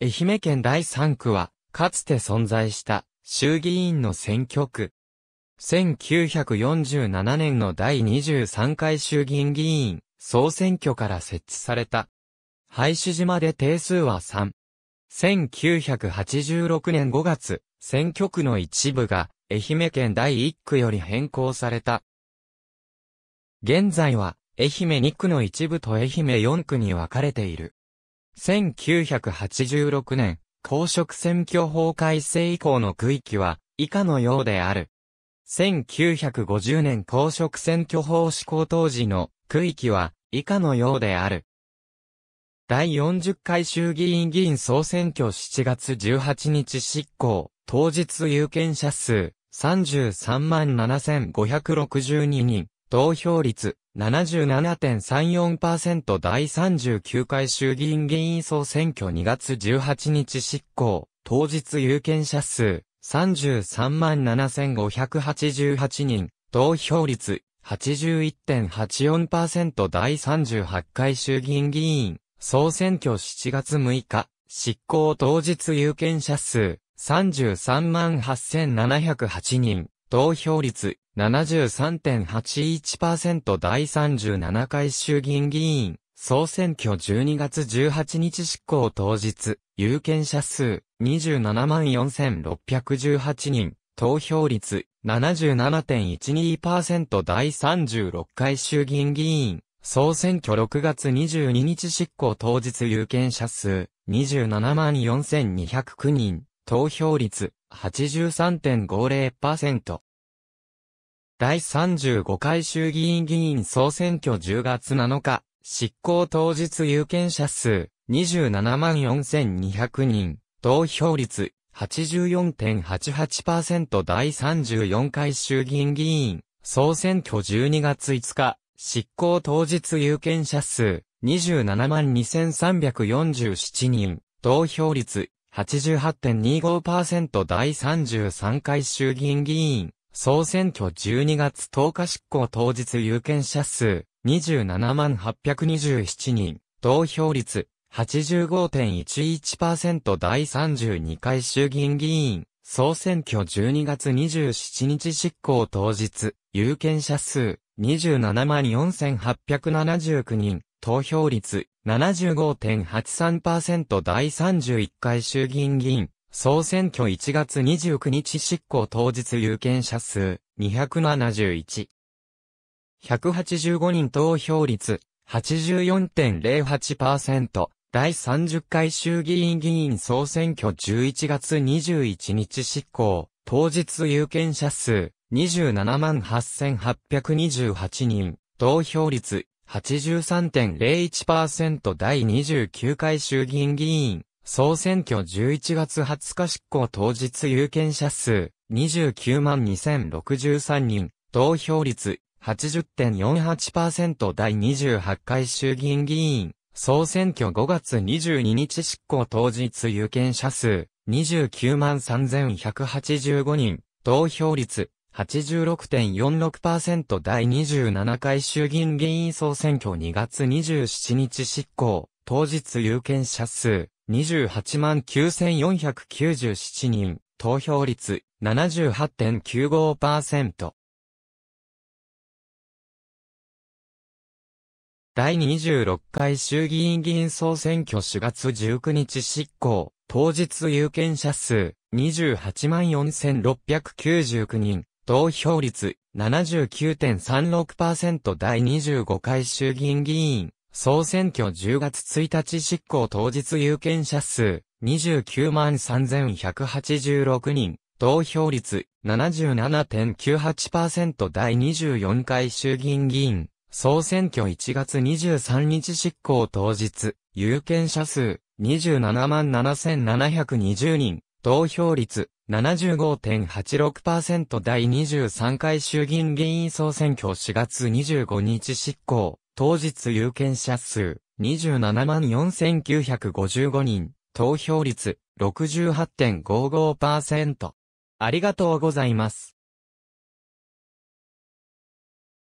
愛媛県第3区は、かつて存在した衆議院の選挙区。1947年の第23回衆議院議員総選挙から設置された。廃止島で定数は3。1986年5月、選挙区の一部が愛媛県第1区より変更された。現在は愛媛2区の一部と愛媛4区に分かれている。1986年、公職選挙法改正以降の区域は以下のようである。1950年公職選挙法施行当時の区域は以下のようである。第40回衆議院議員総選挙7月18日執行、当日有権者数33万7562人、投票率77.34%第39回衆議院議員総選挙2月18日執行、当日有権者数33万7588人、投票率81.84%第38回衆議院議員総選挙7月6日、執行当日有権者数33万8708人、投票率73.81%第37回衆議院議員、総選挙12月18日執行当日、有権者数274,618人、投票率77.12%第36回衆議院議員、総選挙6月22日執行当日有権者数274209人、投票率83.50%。第35回衆議院議員総選挙10月7日、執行当日有権者数27万4200人、投票率84.88%第34回衆議院議員、総選挙12月5日、執行当日有権者数27万2347人、投票率88.25%第33回衆議院議員、総選挙12月10日執行当日有権者数、27万827人、投票率、85.11%第32回衆議院議員、総選挙12月27日執行当日、有権者数、27万4879人、投票率、75.83%第31回衆議院議員、総選挙1月29日執行当日有権者数、271。185人投票率、84.08%。第30回衆議院議員総選挙11月21日執行、当日有権者数、27 8828人、投票率、83.01%第29回衆議院議員、総選挙11月20日執行当日有権者数、29万2063人、投票率80.48%第28回衆議院議員、総選挙5月22日執行当日有権者数、29万3185人、投票率86.46%第27回衆議院議員総選挙2月27日執行、当日有権者数28万9497人、投票率78.95%。第26回衆議院議員総選挙4月19日執行、当日有権者数28万4699人、投票率79.36%第25回衆議院議員、総選挙10月1日執行当日有権者数29万3186人、投票率77.98%第24回衆議院議員、総選挙1月23日執行当日、有権者数27万7720人、投票率75.86%第23回衆議院議員総選挙4月25日執行、当日有権者数274,955人、投票率68.55%。ありがとうございます。